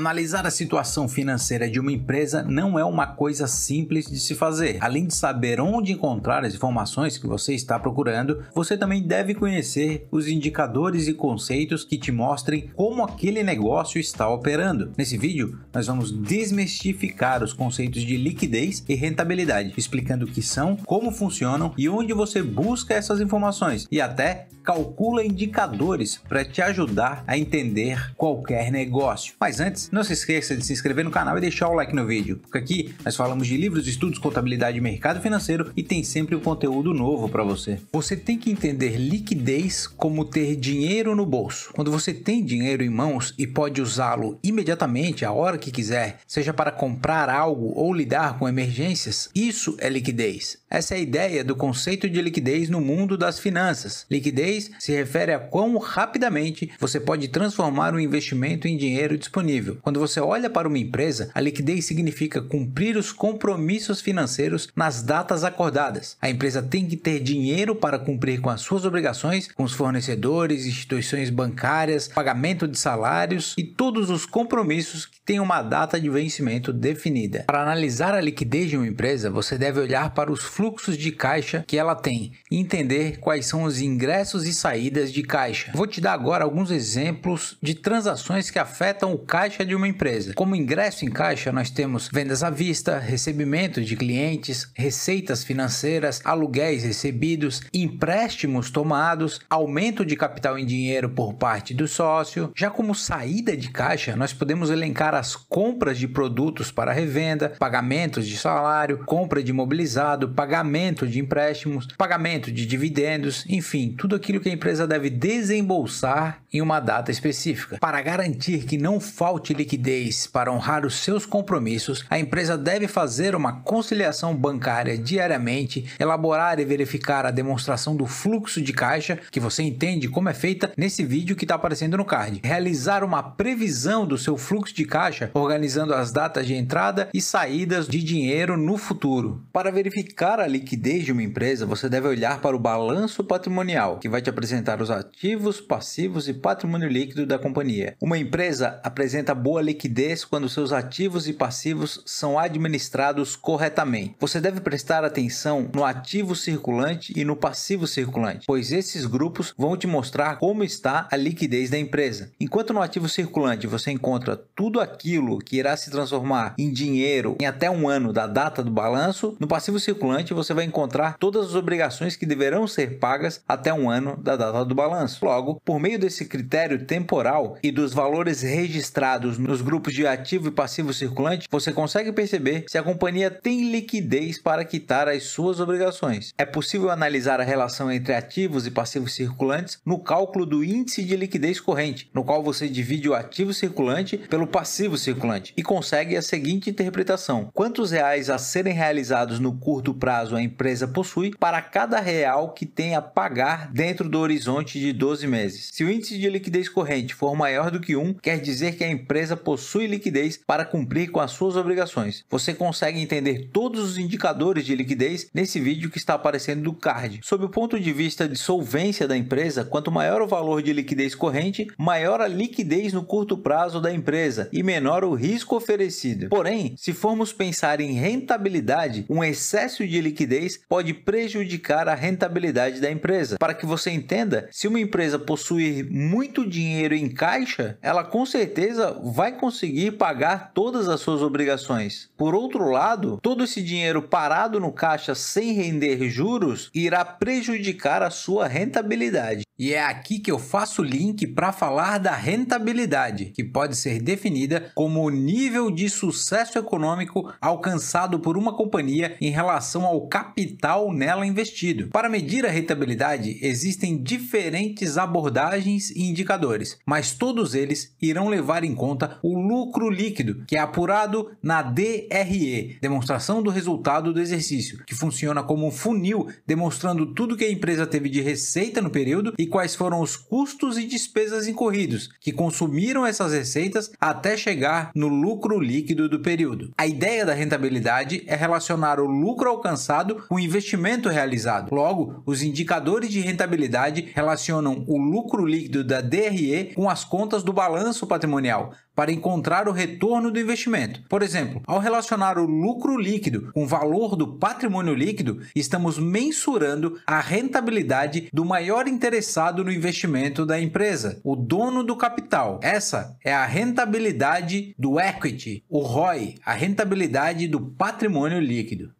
Analisar a situação financeira de uma empresa não é uma coisa simples de se fazer. Além de saber onde encontrar as informações que você está procurando, você também deve conhecer os indicadores e conceitos que te mostrem como aquele negócio está operando. Nesse vídeo, nós vamos desmistificar os conceitos de liquidez e rentabilidade, explicando o que são, como funcionam e onde você busca essas informações e até calcula indicadores para te ajudar a entender qualquer negócio. Mas antes, não se esqueça de se inscrever no canal e deixar o like no vídeo, porque aqui nós falamos de livros, estudos, contabilidade e mercado financeiro e tem sempre um conteúdo novo para você. Você tem que entender liquidez como ter dinheiro no bolso. Quando você tem dinheiro em mãos e pode usá-lo imediatamente, a hora que quiser, seja para comprar algo ou lidar com emergências, isso é liquidez. Essa é a ideia do conceito de liquidez no mundo das finanças. Liquidez se refere a quão rapidamente você pode transformar um investimento em dinheiro disponível. Quando você olha para uma empresa, a liquidez significa cumprir os compromissos financeiros nas datas acordadas. A empresa tem que ter dinheiro para cumprir com as suas obrigações com os fornecedores, instituições bancárias, pagamento de salários e todos os compromissos que têm uma data de vencimento definida. Para analisar a liquidez de uma empresa, você deve olhar para os fluxos de caixa que ela tem e entender quais são os ingressos e saídas de caixa. Vou te dar agora alguns exemplos de transações que afetam o caixa de uma empresa. Como ingresso em caixa, nós temos vendas à vista, recebimento de clientes, receitas financeiras, aluguéis recebidos, empréstimos tomados, aumento de capital em dinheiro por parte do sócio. Já como saída de caixa, nós podemos elencar as compras de produtos para revenda, pagamentos de salário, compra de mobilizado, pagamento pagamento de empréstimos, pagamento de dividendos, enfim, tudo aquilo que a empresa deve desembolsar em uma data específica. Para garantir que não falte liquidez para honrar os seus compromissos, a empresa deve fazer uma conciliação bancária diariamente, elaborar e verificar a demonstração do fluxo de caixa, que você entende como é feita nesse vídeo que está aparecendo no card. Realizar uma previsão do seu fluxo de caixa, organizando as datas de entrada e saídas de dinheiro no futuro. Para verificar a liquidez de uma empresa, você deve olhar para o balanço patrimonial, que vai te apresentar os ativos, passivos e patrimônio líquido da companhia. Uma empresa apresenta boa liquidez quando seus ativos e passivos são administrados corretamente. Você deve prestar atenção no ativo circulante e no passivo circulante, pois esses grupos vão te mostrar como está a liquidez da empresa. Enquanto no ativo circulante você encontra tudo aquilo que irá se transformar em dinheiro em até um ano da data do balanço, no passivo circulante você vai encontrar todas as obrigações que deverão ser pagas até um ano da data do balanço. Logo, por meio desse critério temporal e dos valores registrados nos grupos de ativo e passivo circulante, você consegue perceber se a companhia tem liquidez para quitar as suas obrigações. É possível analisar a relação entre ativos e passivos circulantes no cálculo do índice de liquidez corrente, no qual você divide o ativo circulante pelo passivo circulante e consegue a seguinte interpretação: quantos reais a serem realizados no curto prazo caso a empresa possui, para cada real que tem a pagar dentro do horizonte de 12 meses. Se o índice de liquidez corrente for maior do que 1, quer dizer que a empresa possui liquidez para cumprir com as suas obrigações. Você consegue entender todos os indicadores de liquidez nesse vídeo que está aparecendo do card. Sob o ponto de vista de solvência da empresa, quanto maior o valor de liquidez corrente, maior a liquidez no curto prazo da empresa e menor o risco oferecido. Porém, se formos pensar em rentabilidade, um excesso de liquidez liquidez pode prejudicar a rentabilidade da empresa. Para que você entenda, se uma empresa possuir muito dinheiro em caixa, ela com certeza vai conseguir pagar todas as suas obrigações. Por outro lado, todo esse dinheiro parado no caixa sem render juros irá prejudicar a sua rentabilidade. E é aqui que eu faço o link para falar da rentabilidade, que pode ser definida como o nível de sucesso econômico alcançado por uma companhia em relação ao capital nela investido. Para medir a rentabilidade, existem diferentes abordagens e indicadores, mas todos eles irão levar em conta o lucro líquido, que é apurado na DRE, demonstração do resultado do exercício, que funciona como um funil demonstrando tudo que a empresa teve de receita no período e quais foram os custos e despesas incorridos que consumiram essas receitas até chegar no lucro líquido do período. A ideia da rentabilidade é relacionar o lucro alcançado com o investimento realizado. Logo, os indicadores de rentabilidade relacionam o lucro líquido da DRE com as contas do balanço patrimonial, para encontrar o retorno do investimento. Por exemplo, ao relacionar o lucro líquido com o valor do patrimônio líquido, estamos mensurando a rentabilidade do maior interessado no investimento da empresa, o dono do capital. Essa é a rentabilidade do equity, o ROI, a rentabilidade do patrimônio líquido.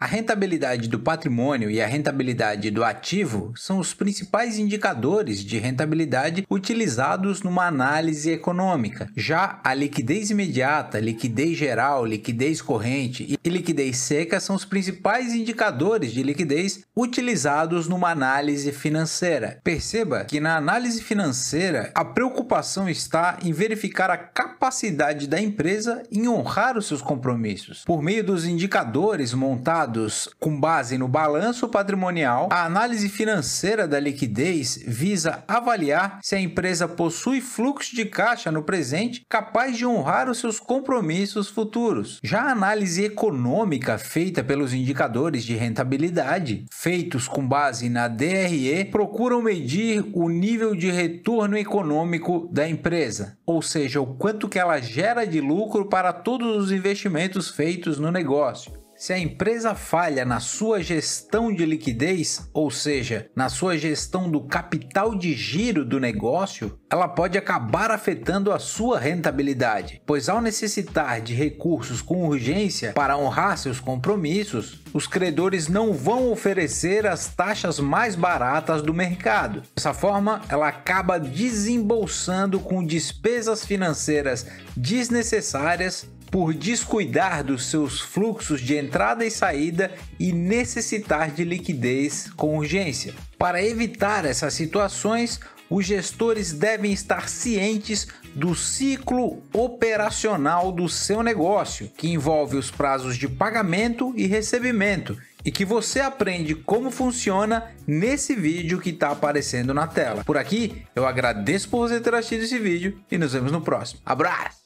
A rentabilidade do patrimônio e a rentabilidade do ativo são os principais indicadores de rentabilidade utilizados numa análise econômica. Já a liquidez imediata, liquidez geral, liquidez corrente e liquidez seca são os principais indicadores de liquidez utilizados numa análise financeira. Perceba que na análise financeira a preocupação está em verificar a capacidade da empresa em honrar os seus compromissos. Por meio dos indicadores montados dados com base no balanço patrimonial, a análise financeira da liquidez visa avaliar se a empresa possui fluxo de caixa no presente capaz de honrar os seus compromissos futuros. Já a análise econômica feita pelos indicadores de rentabilidade, feitos com base na DRE, procuram medir o nível de retorno econômico da empresa, ou seja, o quanto que ela gera de lucro para todos os investimentos feitos no negócio. Se a empresa falha na sua gestão de liquidez, ou seja, na sua gestão do capital de giro do negócio, ela pode acabar afetando a sua rentabilidade, pois ao necessitar de recursos com urgência para honrar seus compromissos, os credores não vão oferecer as taxas mais baratas do mercado. Dessa forma, ela acaba desembolsando com despesas financeiras desnecessárias por descuidar dos seus fluxos de entrada e saída e necessitar de liquidez com urgência. Para evitar essas situações, os gestores devem estar cientes do ciclo operacional do seu negócio, que envolve os prazos de pagamento e recebimento, e que você aprende como funciona nesse vídeo que está aparecendo na tela. Por aqui, eu agradeço por você ter assistido esse vídeo e nos vemos no próximo. Abraço!